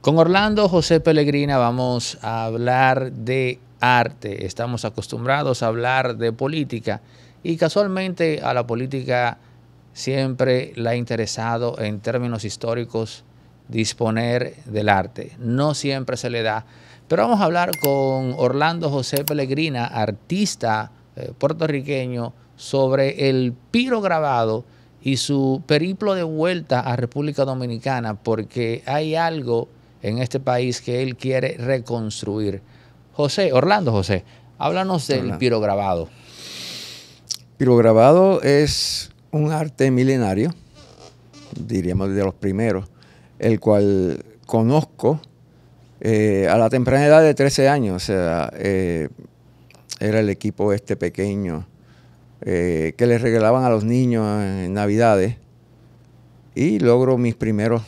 Con Orlando José Pellegrina vamos a hablar de arte. Estamos acostumbrados a hablar de política y casualmente a la política siempre la ha interesado en términos históricos disponer del arte. No siempre se le da. Pero vamos a hablar con Orlando José Pellegrina, artista eh, puertorriqueño, sobre el piro grabado y su periplo de vuelta a República Dominicana, porque hay algo en este país que él quiere reconstruir. José, Orlando José, háblanos del pirograbado. Pirograbado es un arte milenario, diríamos de los primeros, el cual conozco eh, a la temprana edad de 13 años. O sea, eh, era el equipo este pequeño eh, que le regalaban a los niños en Navidades y logro mis primeros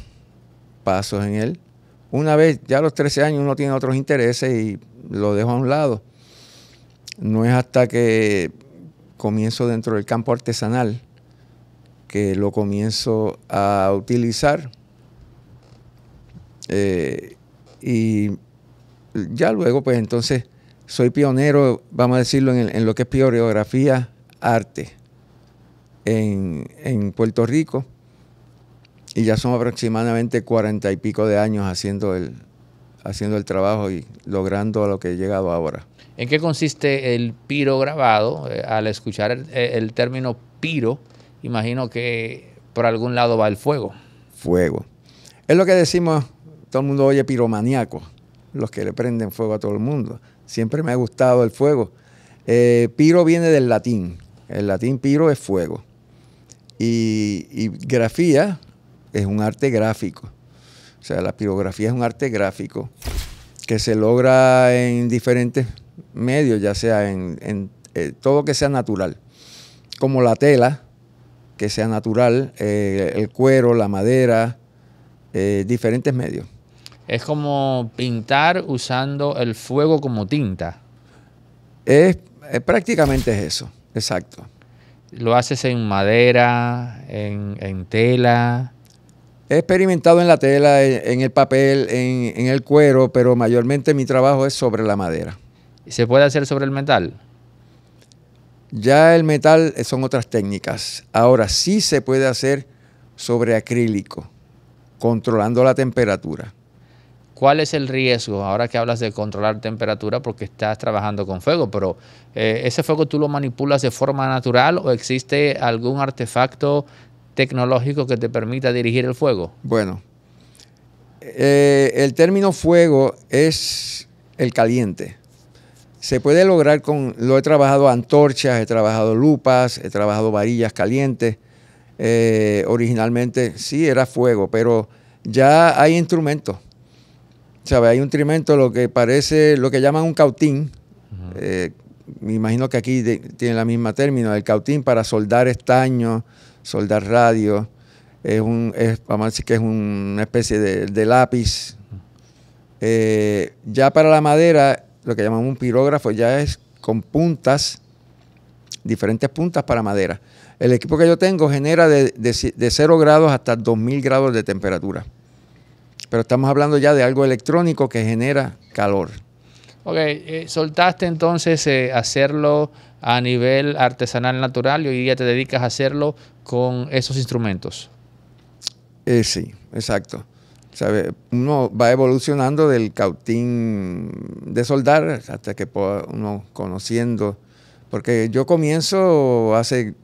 pasos en él una vez, ya a los 13 años, uno tiene otros intereses y lo dejo a un lado. No es hasta que comienzo dentro del campo artesanal que lo comienzo a utilizar. Eh, y ya luego, pues entonces, soy pionero, vamos a decirlo, en, lo que es pioreografía arte en Puerto Rico y ya son aproximadamente cuarenta y pico de años haciendo el, haciendo el trabajo y logrando a lo que he llegado ahora. ¿En qué consiste el piro grabado? Eh, al escuchar eh, el, término piro, imagino que por algún lado va el fuego. Fuego. Es lo que decimos, todo el mundo oye piromaniaco, los que le prenden fuego a todo el mundo. Siempre me ha gustado el fuego. Eh, piro viene del latín. El latín piro es fuego. y grafía, es un arte gráfico. O sea, la pirografía es un arte gráfico que se logra en diferentes medios, ya sea en, eh, todo que sea natural, como la tela, que sea natural, eh, el cuero, la madera, eh, diferentes medios. Es como pintar usando el fuego como tinta. Es, prácticamente es eso, exacto. Lo haces en madera, en tela. He experimentado en la tela, en el papel, en, el cuero, pero mayormente mi trabajo es sobre la madera. ¿Y se puede hacer sobre el metal? Ya el metal son otras técnicas. Ahora sí se puede hacer sobre acrílico, controlando la temperatura. ¿Cuál es el riesgo ahora que hablas de controlar temperatura porque estás trabajando con fuego? Pero eh, ese fuego tú lo manipulas de forma natural o existe algún artefacto tecnológico que te permita dirigir el fuego? Bueno, eh, el término fuego es el caliente. Se puede lograr con, lo he trabajado antorchas, he trabajado lupas, he trabajado varillas calientes. Eh, originalmente sí era fuego, pero ya hay instrumentos. ¿Sabe? Hay un instrumento, lo que parece, lo que llaman un cautín. Eh, me imagino que aquí tiene la misma término, el cautín para soldar Estaño soldar radio, es un, es, vamos a decir que es una especie de, lápiz. Eh, ya para la madera, lo que llamamos un pirógrafo, ya es con puntas, diferentes puntas para madera. El equipo que yo tengo genera de, 0 grados hasta 2000 grados de temperatura. Pero estamos hablando ya de algo electrónico que genera calor. Ok, eh, soltaste entonces eh, hacerlo a nivel artesanal natural y ya te dedicas a hacerlo con esos instrumentos. Eh, sí, exacto. ¿Sabe? Uno va evolucionando del cautín de soldar hasta que uno conociendo, porque yo comienzo hace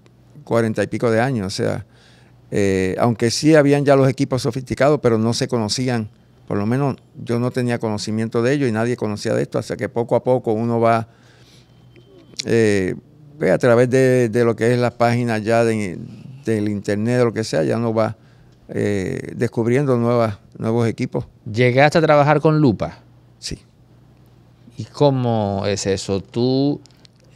cuarenta y pico de años, o sea, eh, aunque sí habían ya los equipos sofisticados, pero no se conocían, por lo menos yo no tenía conocimiento de ello y nadie conocía de esto, hasta que poco a poco uno va eh, a través de, lo que es la página ya del internet o lo que sea, ya no va eh, descubriendo nuevas, nuevos equipos. ¿Llegaste a trabajar con lupa? Sí. ¿Y cómo es eso? ¿Tú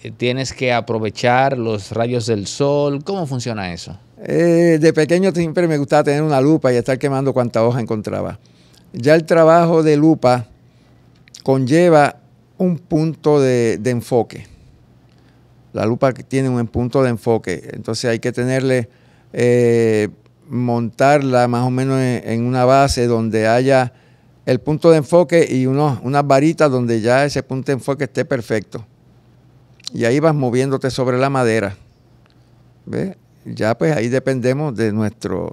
eh, tienes que aprovechar los rayos del sol? ¿Cómo funciona eso? de pequeño siempre me gustaba tener una lupa y estar quemando cuanta hoja encontraba. Ya el trabajo de lupa conlleva un punto de enfoque. La lupa tiene un punto de enfoque, entonces hay que tenerle, eh, montarla más o menos en, una base donde haya el punto de enfoque y unos, unas varitas donde ya ese punto de enfoque esté perfecto. Y ahí vas moviéndote sobre la madera. ¿Ves? Ya pues ahí dependemos de nuestro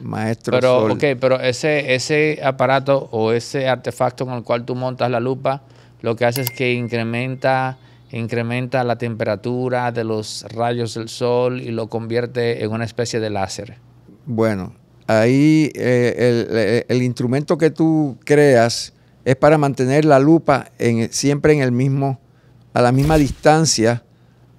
maestro. Pero, pero ese, ese aparato o ese artefacto con el cual tú montas la lupa, lo que hace es que incrementa incrementa la temperatura de los rayos del sol y lo convierte en una especie de láser. Bueno, ahí eh, eh, el, instrumento que tú creas es para mantener la lupa siempre en el mismo, a la misma distancia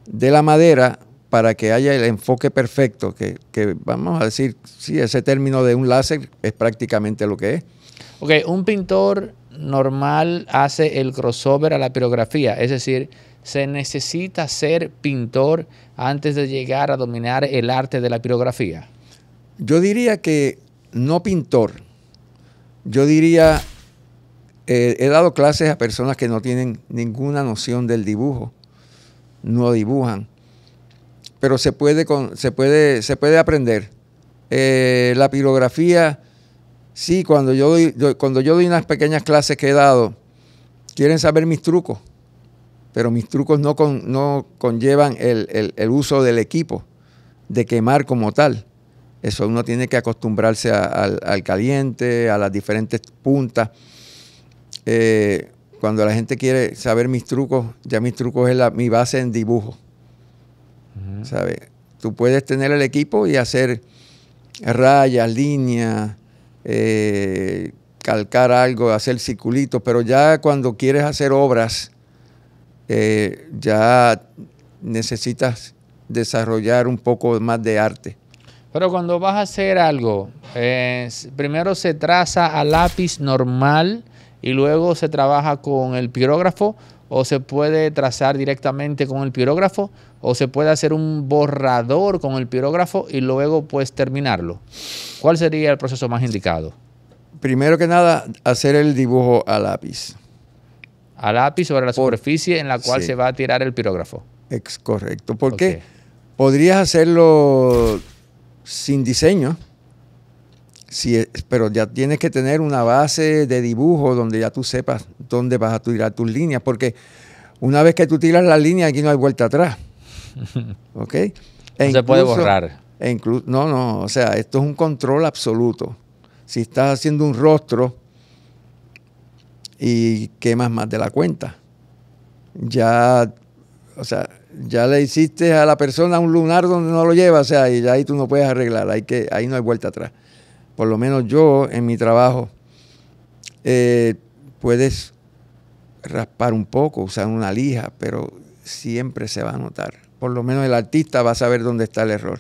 de la madera para que haya el enfoque perfecto, que, que vamos a decir, sí, ese término de un láser es prácticamente lo que es. Ok, un pintor normal hace el crossover a la pirografía, es decir, se necesita ser pintor antes de llegar a dominar el arte de la pirografía? Yo diría que no pintor. Yo diría, eh, he dado clases a personas que no tienen ninguna noción del dibujo, no dibujan, pero se puede, con, se puede, se puede aprender. Eh, la pirografía, sí, cuando cuando yo doy unas pequeñas clases que he dado, quieren saber mis trucos pero mis trucos no, no conllevan el, uso del equipo, de quemar como tal. Eso uno tiene que acostumbrarse al caliente, a las diferentes puntas. Eh, cuando la gente quiere saber mis trucos, ya mis trucos es mi base en dibujo. ¿sabe? Tú puedes tener el equipo y hacer rayas, líneas, eh, calcar algo, hacer circulitos, pero ya cuando quieres hacer obras eh, ya necesitas desarrollar un poco más de arte. Pero cuando vas a hacer algo, primero se traza a lápiz normal y luego se trabaja con el pirógrafo o se puede trazar directamente con el pirógrafo o se puede hacer un borrador con el pirógrafo y luego pues terminarlo. ¿Cuál sería el proceso más indicado? Primero que nada, hacer el dibujo a lápiz. Al lápiz sobre la superficie en la cual se va a tirar el pirógrafo. Es correcto. Porque podrías hacerlo sin diseño, si, pero ya tienes que tener una base de dibujo donde ya tú sepas dónde vas a tirar tus líneas, porque una vez que tú tiras la línea, aquí no hay vuelta atrás. ¿Ok? no se puede borrar. E no, no, o sea, esto es un control absoluto. Si estás haciendo un rostro, y qué más de la cuenta. Ya, o sea, ya le hiciste a la persona un lunar donde no lo lleva, o sea, y ahí tú no puedes arreglar, hay que, ahí no hay vuelta atrás. Por lo menos yo en mi trabajo eh, puedes raspar un poco, usar una lija, pero siempre se va a notar. Por lo menos el artista va a saber dónde está el error.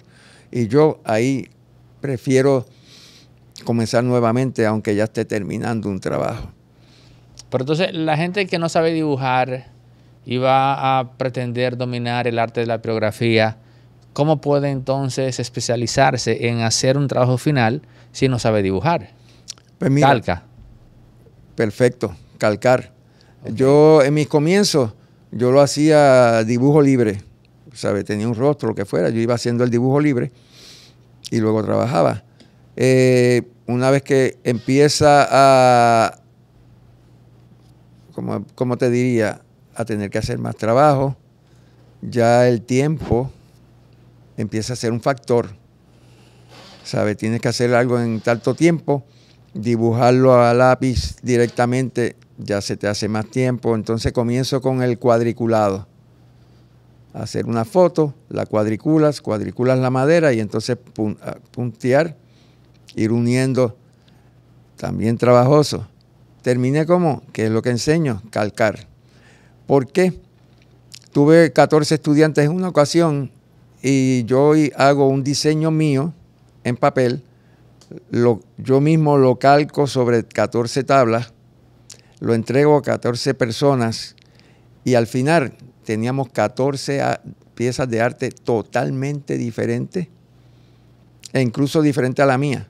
Y yo ahí prefiero comenzar nuevamente, aunque ya esté terminando un trabajo. Pero entonces la gente que no sabe dibujar y va a pretender dominar el arte de la biografía, ¿cómo puede entonces especializarse en hacer un trabajo final si no sabe dibujar? Pues Calca. Perfecto, calcar. Yo en mis comienzos, yo lo hacía dibujo libre, ¿sabe? tenía un rostro, lo que fuera, yo iba haciendo el dibujo libre y luego trabajaba. Eh, una vez que empieza a, como, te diría, a tener que hacer más trabajo. Ya el tiempo empieza a ser un factor. sabe Tienes que hacer algo en tanto tiempo, dibujarlo a lápiz directamente, ya se te hace más tiempo. Entonces comienzo con el cuadriculado. Hacer una foto, la cuadriculas, cuadriculas la madera y entonces puntear, ir uniendo. También trabajoso terminé como, que es lo que enseño, calcar. ¿Por qué? Tuve 14 estudiantes en una ocasión y yo hago un diseño mío en papel, yo mismo lo calco sobre 14 tablas, lo entrego a 14 personas y al final teníamos 14 ah, piezas de arte totalmente diferentes e incluso diferente a la mía.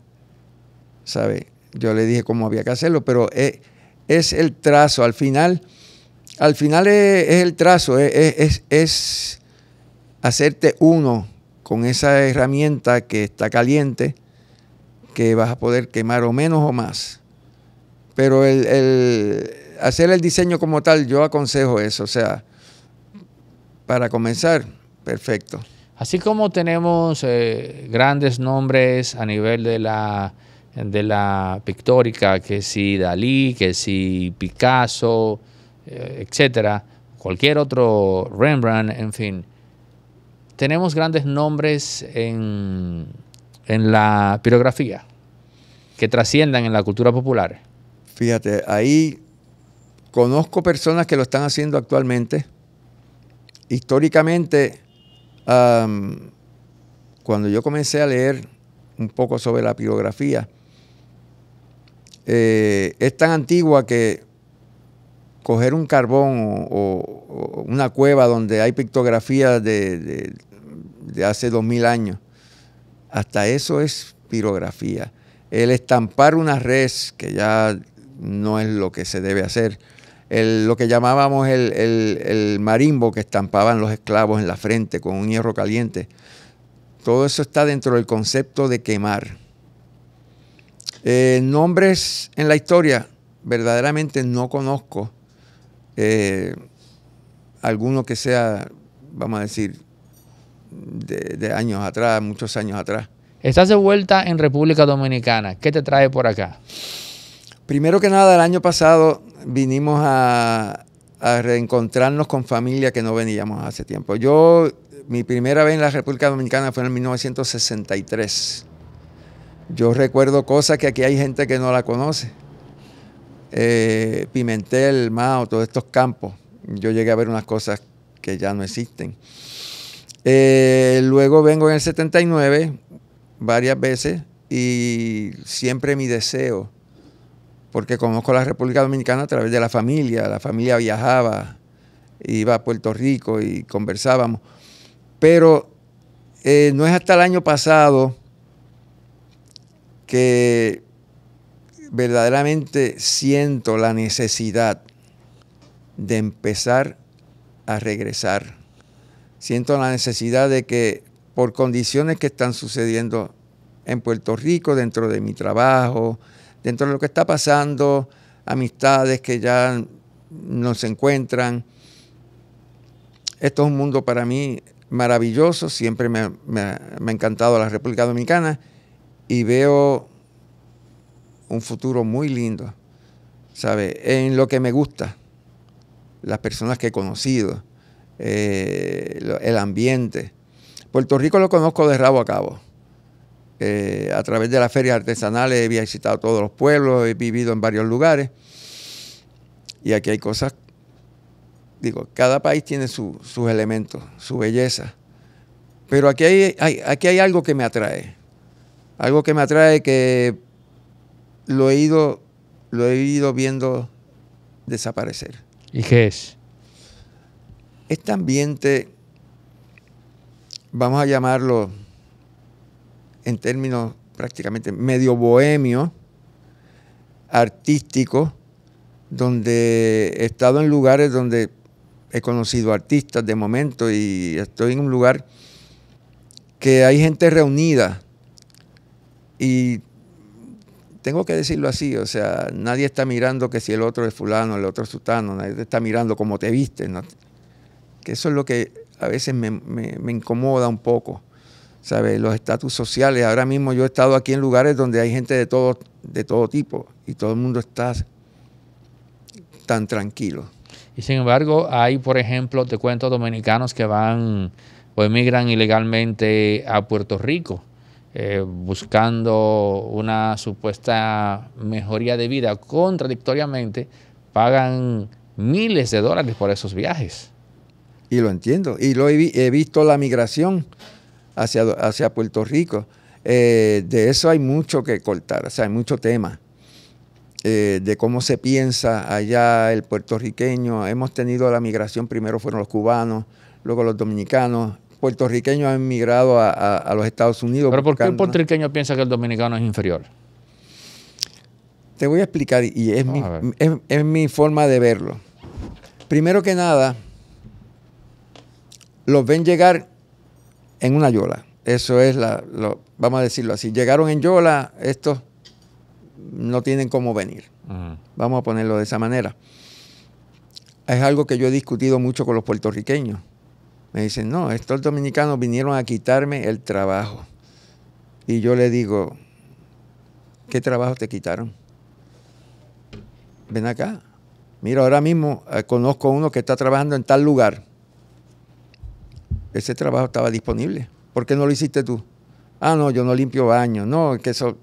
¿Sabe? yo le dije cómo había que hacerlo, pero eh, es, el trazo, al final, al final es, el trazo, es, es, hacerte uno con esa herramienta que está caliente, que vas a poder quemar o menos o más. Pero el, hacer el diseño como tal, yo aconsejo eso, o sea, para comenzar, perfecto. Así como tenemos eh, grandes nombres a nivel de la de la pictórica, que si Dalí, que si Picasso, eh, etcétera, cualquier otro Rembrandt, en fin. Tenemos grandes nombres en, la pirografía que trasciendan en la cultura popular. Fíjate, ahí conozco personas que lo están haciendo actualmente. Históricamente, cuando yo comencé a leer un poco sobre la pirografía, eh, es tan antigua que coger un carbón o, una cueva donde hay pictografía de, hace dos mil años, hasta eso es pirografía. El estampar una res, que ya no es lo que se debe hacer, el, lo que llamábamos el, marimbo que estampaban los esclavos en la frente con un hierro caliente. Todo eso está dentro del concepto de quemar. Eh, nombres en la historia, verdaderamente no conozco eh, alguno que sea, vamos a decir, de, años atrás, muchos años atrás. Estás de vuelta en República Dominicana. ¿Qué te trae por acá? Primero que nada, el año pasado vinimos a, reencontrarnos con familia que no veníamos hace tiempo. Yo, mi primera vez en la República Dominicana fue en 1963. Yo recuerdo cosas que aquí hay gente que no la conoce. Eh, Pimentel, Mao, todos estos campos. Yo llegué a ver unas cosas que ya no existen. Eh, luego vengo en el 79 varias veces y siempre mi deseo, porque conozco la República Dominicana a través de la familia, la familia viajaba, iba a Puerto Rico y conversábamos, pero eh, no es hasta el año pasado que verdaderamente siento la necesidad de empezar a regresar. Siento la necesidad de que por condiciones que están sucediendo en Puerto Rico, dentro de mi trabajo, dentro de lo que está pasando, amistades que ya no se encuentran. Esto es un mundo para mí maravilloso, siempre me, ha encantado la República Dominicana y veo un futuro muy lindo, ¿sabe? En lo que me gusta, las personas que he conocido, eh, el ambiente. Puerto Rico lo conozco de rabo a cabo. Eh, a través de las ferias artesanales he visitado todos los pueblos, he vivido en varios lugares. Y aquí hay cosas, digo, cada país tiene sus elementos, su belleza. Pero aquí hay, aquí hay algo que me atrae algo que me atrae que lo he ido, lo he ido viendo desaparecer. ¿Y qué es? Este ambiente, vamos a llamarlo en términos prácticamente medio bohemio, artístico, donde he estado en lugares donde he conocido artistas de momento y estoy en un lugar que hay gente reunida y tengo que decirlo así, o sea, nadie está mirando que si el otro es fulano, el otro es sutano, nadie está mirando cómo te viste. Que eso es lo que a veces me, incomoda un poco, ¿sabes? Los estatus sociales. Ahora mismo yo he estado aquí en lugares donde hay gente de todo, de todo tipo y todo el mundo está tan tranquilo. Y sin embargo, hay, por ejemplo, te cuento dominicanos que van o emigran ilegalmente a Puerto Rico eh, buscando una supuesta mejoría de vida, contradictoriamente pagan miles de dólares por esos viajes. Y lo entiendo. Y lo he, visto la migración hacia, hacia Puerto Rico. Eh, de eso hay mucho que cortar, o sea, hay mucho tema. Eh, de cómo se piensa allá el puertorriqueño. Hemos tenido la migración, primero fueron los cubanos, luego los dominicanos, puertorriqueños han emigrado a, los Estados Unidos. Pero ¿por qué el puertorriqueño piensa que el dominicano es inferior? Te voy a explicar y es, mi, es, mi forma de verlo. Primero que nada, los ven llegar en una yola. Eso es la, lo, vamos a decirlo así. Llegaron en yola, estos no tienen cómo venir. Vamos a ponerlo de esa manera. Es algo que yo he discutido mucho con los puertorriqueños. Me dicen, no, estos dominicanos vinieron a quitarme el trabajo. Y yo le digo, ¿qué trabajo te quitaron? Ven acá. Mira, ahora mismo eh, conozco a uno que está trabajando en tal lugar. Ese trabajo estaba disponible. ¿Por qué no lo hiciste tú? Ah, no, yo no limpio baño. No, que eso.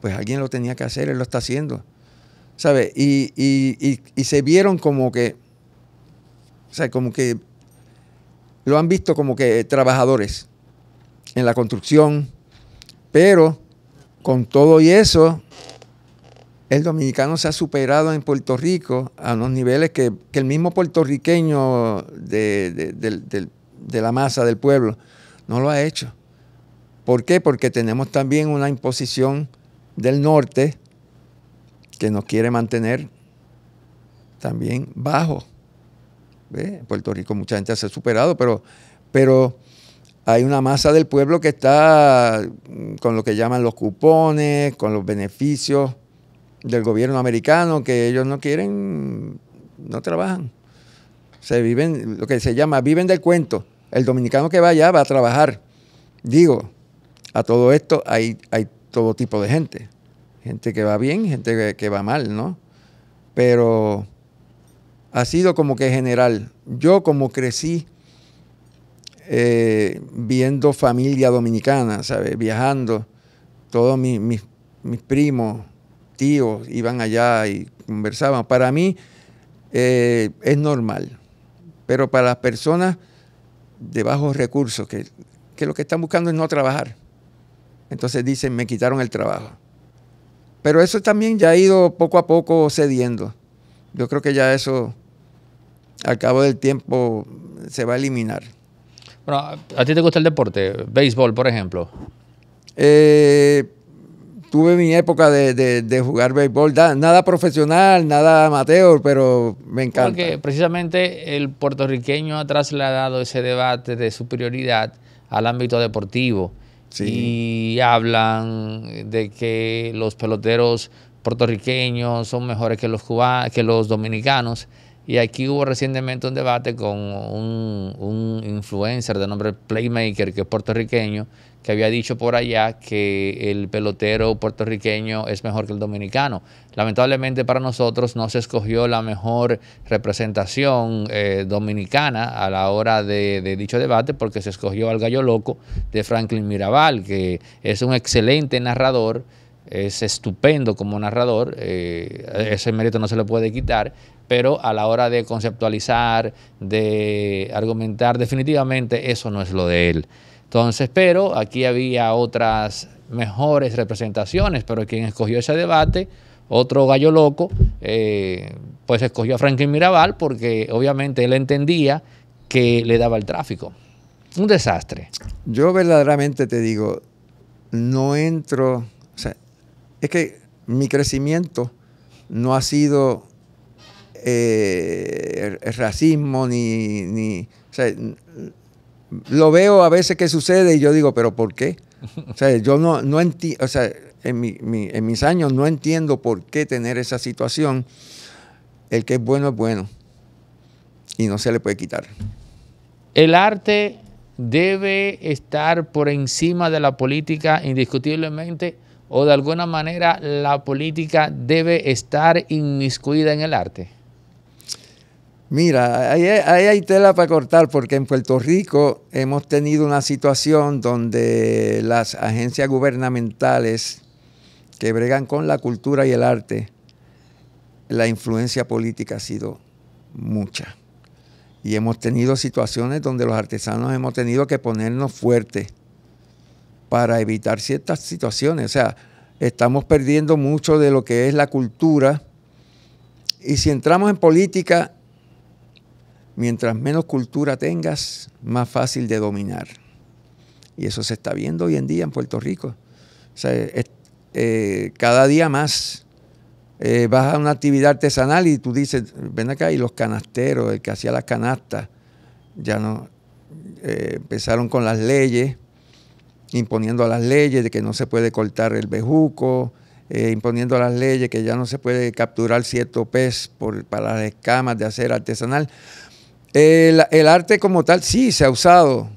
Pues alguien lo tenía que hacer, él lo está haciendo. ¿Sabes? y se vieron como que. O sea, como que lo han visto como que eh, trabajadores en la construcción, pero con todo y eso, el dominicano se ha superado en Puerto Rico a unos niveles que, el mismo puertorriqueño de, de, la masa del pueblo no lo ha hecho. ¿Por qué? Porque tenemos también una imposición del norte que nos quiere mantener también bajo. Puerto Rico mucha gente se ha superado, pero, pero hay una masa del pueblo que está mm, con lo que llaman los cupones, con los beneficios del gobierno americano, que ellos no quieren, no trabajan. Se viven, lo que se llama, viven del cuento. El dominicano que va allá va a trabajar. Digo, a todo esto hay, hay todo tipo de gente. Gente que va bien, gente que va mal, ¿no? Pero ha sido como que general. Yo como crecí eh, viendo familia dominicana, ¿sabes? Viajando, todos mis, primos, tíos iban allá y conversaban. Para mí eh, es normal, pero para las personas de bajos recursos, que, que lo que están buscando es no trabajar, entonces dicen, me quitaron el trabajo. Pero eso también ya ha ido poco a poco cediendo yo creo que ya eso al cabo del tiempo se va a eliminar. Bueno, ¿a ti te gusta el deporte? ¿Béisbol, por ejemplo? Eh, tuve mi época de, jugar béisbol, nada profesional, nada amateur, pero me encanta. Porque precisamente el puertorriqueño ha trasladado ese debate de superioridad al ámbito deportivo. Y hablan de que los peloteros puertorriqueños son mejores que los cubanos, que los dominicanos. Y aquí hubo recientemente un debate con un, influencer de nombre Playmaker, que es puertorriqueño, que había dicho por allá que el pelotero puertorriqueño es mejor que el dominicano. Lamentablemente para nosotros no se escogió la mejor representación eh, dominicana a la hora de, dicho debate porque se escogió al gallo loco de Franklin Mirabal, que es un excelente narrador, es estupendo como narrador, eh, ese mérito no se le puede quitar, pero a la hora de conceptualizar, de argumentar, definitivamente eso no es lo de él. Entonces, pero aquí había otras mejores representaciones, pero quien escogió ese debate, otro gallo loco, eh, pues escogió a Franklin Mirabal porque obviamente él entendía que le daba el tráfico. Un desastre. Yo verdaderamente te digo, no entro, o sea, es que mi crecimiento no ha sido eh, racismo, ni... ni lo veo a veces que sucede y yo digo, pero ¿por qué? yo no, no entiendo, o sea, en, mi, en, mis años no entiendo por qué tener esa situación. El que es bueno es bueno y no se le puede quitar. El arte debe estar por encima de la política indiscutiblemente o de alguna manera la política debe estar inmiscuida en el arte. Mira, ahí, hay tela para cortar porque en Puerto Rico hemos tenido una situación donde las agencias gubernamentales que bregan con la cultura y el arte, la influencia política ha sido mucha. Y hemos tenido situaciones donde los artesanos hemos tenido que ponernos fuertes para evitar ciertas situaciones. O sea, estamos perdiendo mucho de lo que es la cultura. Y si entramos en política, Mientras menos cultura tengas, más fácil de dominar. Y eso se está viendo hoy en día en Puerto Rico. Eh, cada día más eh, vas a una actividad artesanal y tú dices, ven acá, y los canasteros, el que hacía las canastas, ya no, eh, empezaron con las leyes, imponiendo las leyes de que no se puede cortar el bejuco, eh, imponiendo las leyes que ya no se puede capturar cierto pez para las escamas de hacer artesanal. El, arte como tal sí se ha usado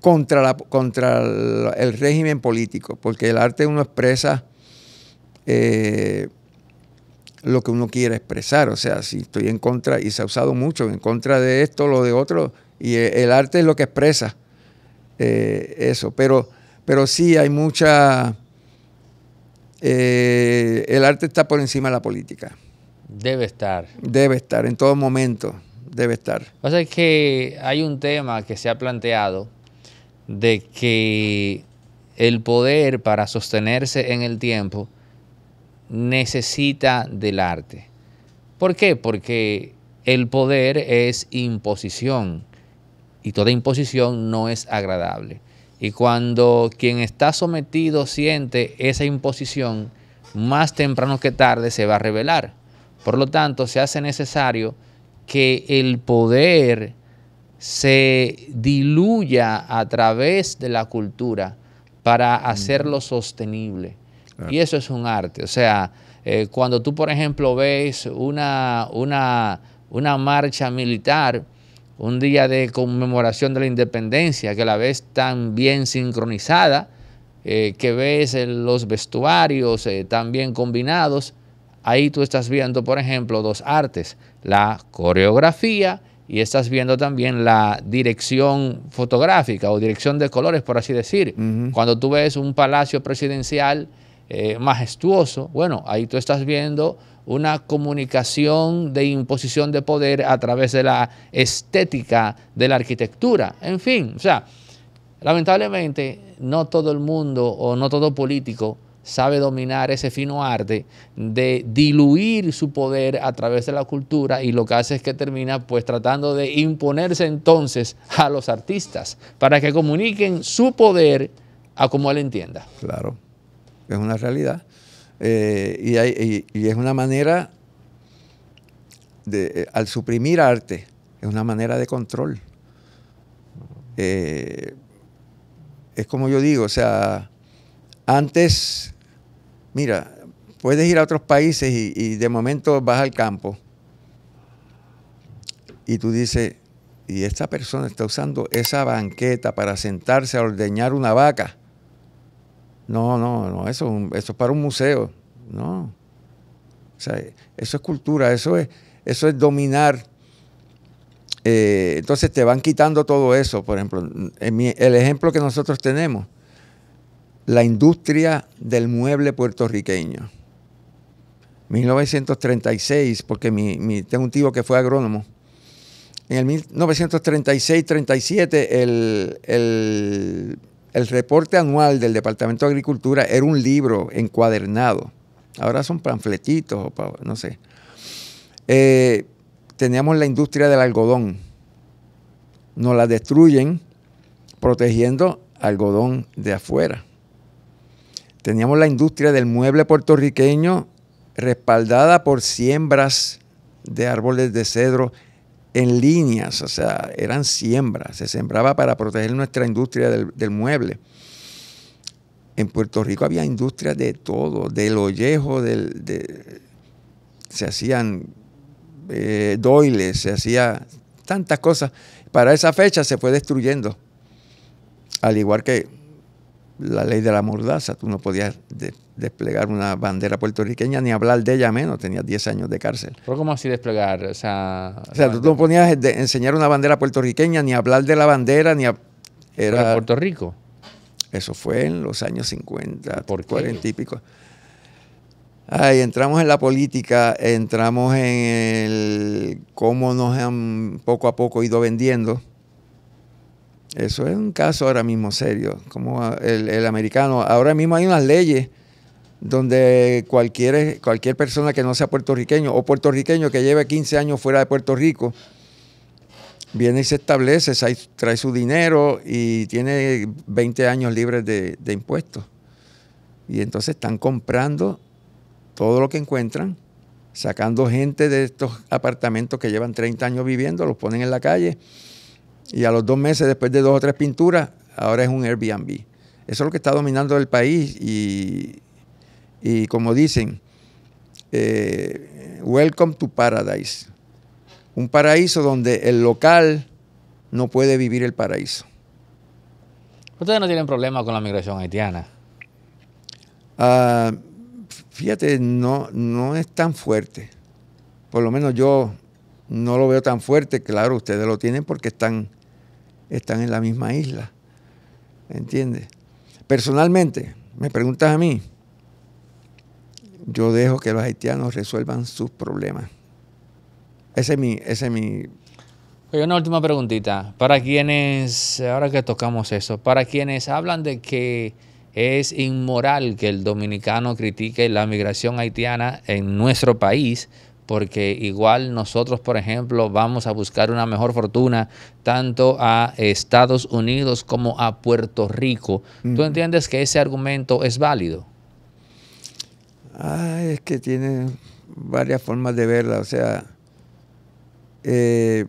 contra, la, contra el, régimen político, porque el arte uno expresa eh, lo que uno quiere expresar. O sea, si estoy en contra, y se ha usado mucho, en contra de esto, lo de otro, y e, el, arte es lo que expresa eh, eso. Pero, pero sí hay mucha... Eh, el arte está por encima de la política. Debe estar. Debe estar en todo momento debe estar. O sea, que hay un tema que se ha planteado de que el poder para sostenerse en el tiempo necesita del arte. ¿Por qué? Porque el poder es imposición y toda imposición no es agradable. Y cuando quien está sometido siente esa imposición, más temprano que tarde se va a revelar. Por lo tanto, se hace necesario que el poder se diluya a través de la cultura para hacerlo sostenible. Y eso es un arte. O sea, eh, cuando tú, por ejemplo, ves una, una, marcha militar, un día de conmemoración de la independencia, que la ves tan bien sincronizada, eh, que ves eh, los vestuarios tan bien combinados, Ahí tú estás viendo, por ejemplo, dos artes, la coreografía y estás viendo también la dirección fotográfica o dirección de colores, por así decir. Cuando tú ves un palacio presidencial eh, majestuoso, bueno, ahí tú estás viendo una comunicación de imposición de poder a través de la estética de la arquitectura. En fin, o sea, lamentablemente no todo el mundo o no todo político sabe dominar ese fino arte de diluir su poder a través de la cultura y lo que hace es que termina pues tratando de imponerse entonces a los artistas para que comuniquen su poder a como él entienda. Claro, es una realidad. Eh, y, es una manera, de, eh, al suprimir arte, es una manera de control. Eh, es como yo digo, o sea, antes Mira, puedes ir a otros países y, de momento vas al campo y tú dices, y esta persona está usando esa banqueta para sentarse a ordeñar una vaca. No, no, no, eso, es para un museo. No. O sea, eso es cultura, eso es, eso es dominar. Eh, entonces te van quitando todo eso. Por ejemplo, el ejemplo que nosotros tenemos, la industria del mueble puertorriqueño. 1936, porque mi, mi, tengo un tío que fue agrónomo. En el 1936-37, el, el, reporte anual del Departamento de Agricultura era un libro encuadernado. Ahora son panfletitos, no sé. Eh, teníamos la industria del algodón. Nos la destruyen protegiendo algodón de afuera Teníamos la industria del mueble puertorriqueño respaldada por siembras de árboles de cedro en líneas, o sea, eran siembras, se sembraba para proteger nuestra industria del, mueble. En Puerto Rico había industrias de todo, del ollejo, del, se hacían eh, doiles, se hacía tantas cosas. Para esa fecha se fue destruyendo, al igual que la ley de la mordaza, tú no podías desplegar una bandera puertorriqueña ni hablar de ella menos, tenías 10 años de cárcel. ¿Pero cómo así desplegar? O sea, tú no podías enseñar una bandera puertorriqueña ni hablar de la bandera, ni... era Puerto Rico? Eso fue en los años 50, ¿Por 40 y pico. Ay, entramos en la política, entramos en el cómo nos han poco a poco ido vendiendo eso es un caso ahora mismo serio, como el, americano. Ahora mismo hay unas leyes donde cualquier, cualquier persona que no sea puertorriqueño o puertorriqueño que lleve 15 años fuera de Puerto Rico, viene y se establece, trae su dinero y tiene 20 años libres de, de impuestos. Y entonces están comprando todo lo que encuentran, sacando gente de estos apartamentos que llevan 30 años viviendo, los ponen en la calle y a los dos meses, después de dos o tres pinturas, ahora es un Airbnb. Eso es lo que está dominando el país y, como dicen, eh, welcome to paradise. Un paraíso donde el local no puede vivir el paraíso. ¿Ustedes no tienen problema con la migración haitiana? Ah, fíjate, no, no es tan fuerte. Por lo menos yo no lo veo tan fuerte, claro, ustedes lo tienen porque están, están en la misma isla. ¿Entiendes? Personalmente, me preguntas a mí, yo dejo que los haitianos resuelvan sus problemas. Ese es mi... Ese es mi una última preguntita. Para quienes, ahora que tocamos eso, para quienes hablan de que es inmoral que el dominicano critique la migración haitiana en nuestro país, porque igual nosotros, por ejemplo, vamos a buscar una mejor fortuna tanto a Estados Unidos como a Puerto Rico. ¿Tú entiendes que ese argumento es válido? Ah, es que tiene varias formas de verla, o sea, eh,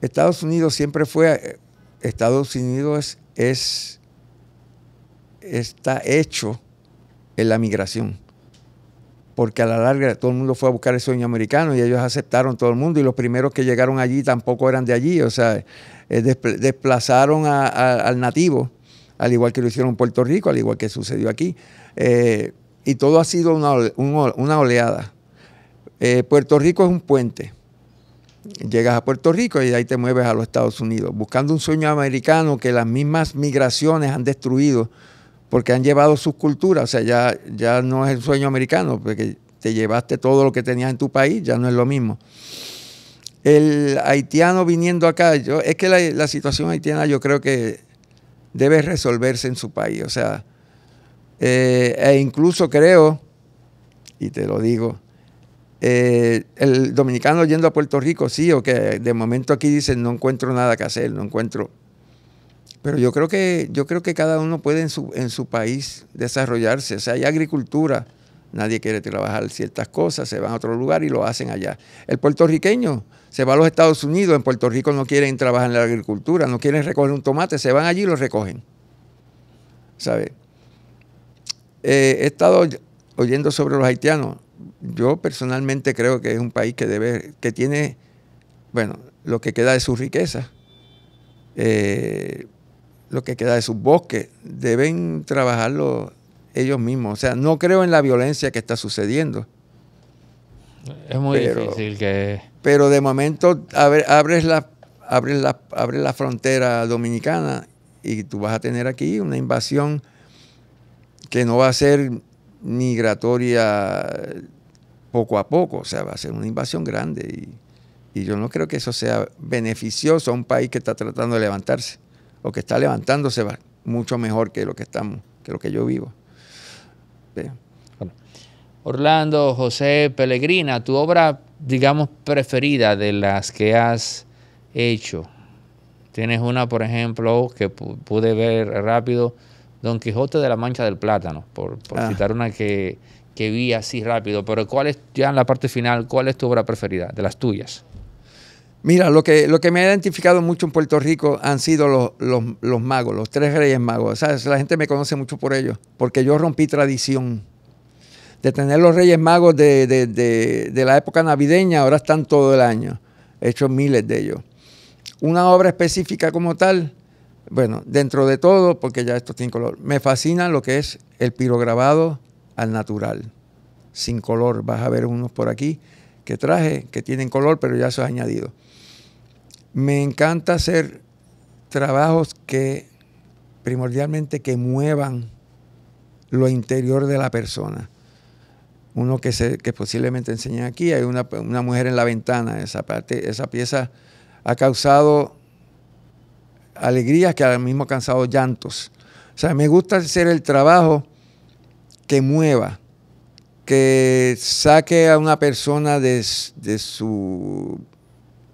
Estados Unidos siempre fue, Estados Unidos es está hecho en la migración porque a la larga todo el mundo fue a buscar el sueño americano y ellos aceptaron todo el mundo y los primeros que llegaron allí tampoco eran de allí, o sea, eh, desplazaron al nativo, al igual que lo hicieron en Puerto Rico, al igual que sucedió aquí. Eh, y todo ha sido una, oleada. Eh, Puerto Rico es un puente. Llegas a Puerto Rico y ahí te mueves a los Estados Unidos, buscando un sueño americano que las mismas migraciones han destruido porque han llevado sus culturas, o sea, ya, no es el sueño americano, porque te llevaste todo lo que tenías en tu país, ya no es lo mismo. El haitiano viniendo acá, yo, es que la, situación haitiana yo creo que debe resolverse en su país, o sea, eh, e incluso creo, y te lo digo, eh, el dominicano yendo a Puerto Rico, sí, o que de momento aquí dicen no encuentro nada que hacer, no encuentro. Pero yo creo que, yo creo que cada uno puede en su, país desarrollarse. O sea, hay agricultura, nadie quiere trabajar ciertas cosas, se van a otro lugar y lo hacen allá. El puertorriqueño se va a los Estados Unidos, en Puerto Rico no quieren trabajar en la agricultura, no quieren recoger un tomate, se van allí y lo recogen. ¿Sabe? Eh, he estado oyendo sobre los haitianos. Yo personalmente creo que es un país que debe, que tiene, bueno, lo que queda de su riqueza. Eh, lo que queda de sus bosques. Deben trabajarlo ellos mismos. O sea, no creo en la violencia que está sucediendo. Es muy difícil que... Pero de momento abre, abres, la, abres, la, abres la frontera dominicana y tú vas a tener aquí una invasión que no va a ser migratoria poco a poco, o sea, va a ser una invasión grande y, y yo no creo que eso sea beneficioso a un país que está tratando de levantarse lo que está levantándose va mucho mejor que lo que estamos, que lo que yo vivo. Orlando, José Pellegrina, tu obra, digamos, preferida de las que has hecho. Tienes una, por ejemplo, que pude ver rápido, Don Quijote de la Mancha del Plátano, por, ah. citar una que, que vi así rápido. Pero ¿cuál es, ya en la parte final, cuál es tu obra preferida de las tuyas? Mira, lo que, lo que me ha identificado mucho en Puerto Rico han sido los, magos, los tres reyes magos. ¿Sabes? La gente me conoce mucho por ellos, porque yo rompí tradición. De tener los reyes magos de, la época navideña, ahora están todo el año. He hecho miles de ellos. Una obra específica como tal, bueno, dentro de todo, porque ya esto tiene color, me fascina lo que es el pirograbado al natural, sin color. Vas a ver unos por aquí que traje, que tienen color, pero ya se ha añadido. Me encanta hacer trabajos que primordialmente que muevan lo interior de la persona. Uno que, se, que posiblemente enseñan aquí, hay una, mujer en la ventana, esa, parte, esa pieza ha causado alegrías que ahora mismo ha causado llantos. O sea, me gusta hacer el trabajo que mueva, que saque a una persona de su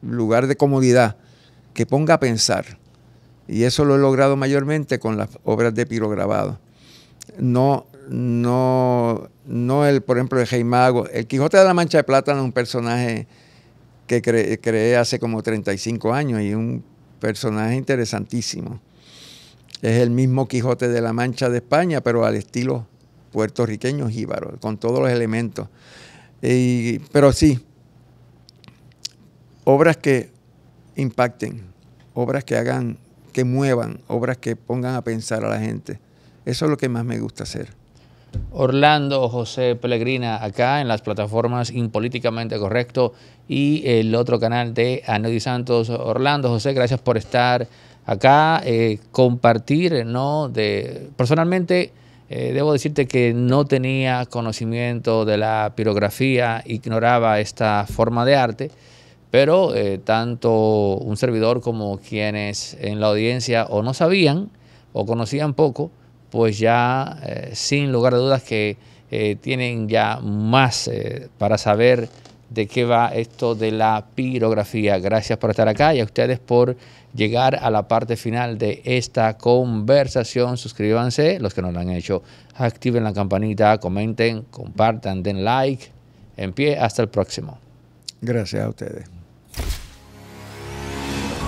lugar de comodidad que ponga a pensar. Y eso lo he logrado mayormente con las obras de pirograbado. No, no, no el, por ejemplo, de Heimago. El Quijote de la Mancha de Plátano es un personaje que creé hace como 35 años y un personaje interesantísimo. Es el mismo Quijote de la Mancha de España, pero al estilo puertorriqueño jíbaro, con todos los elementos. Y, pero sí, obras que impacten, obras que hagan, que muevan, obras que pongan a pensar a la gente. Eso es lo que más me gusta hacer. Orlando José Pellegrina acá en las plataformas Impolíticamente Correcto y el otro canal de Anodi Santos. Orlando José, gracias por estar acá, eh, compartir, ¿no? De, personalmente, eh, debo decirte que no tenía conocimiento de la pirografía, ignoraba esta forma de arte. Pero eh, tanto un servidor como quienes en la audiencia o no sabían o conocían poco, pues ya eh, sin lugar a dudas que eh, tienen ya más para saber de qué va esto de la pirografía. Gracias por estar acá y a ustedes por llegar a la parte final de esta conversación. Suscríbanse, los que no lo han hecho, activen la campanita, comenten, compartan, den like. En pie, hasta el próximo. Gracias a ustedes.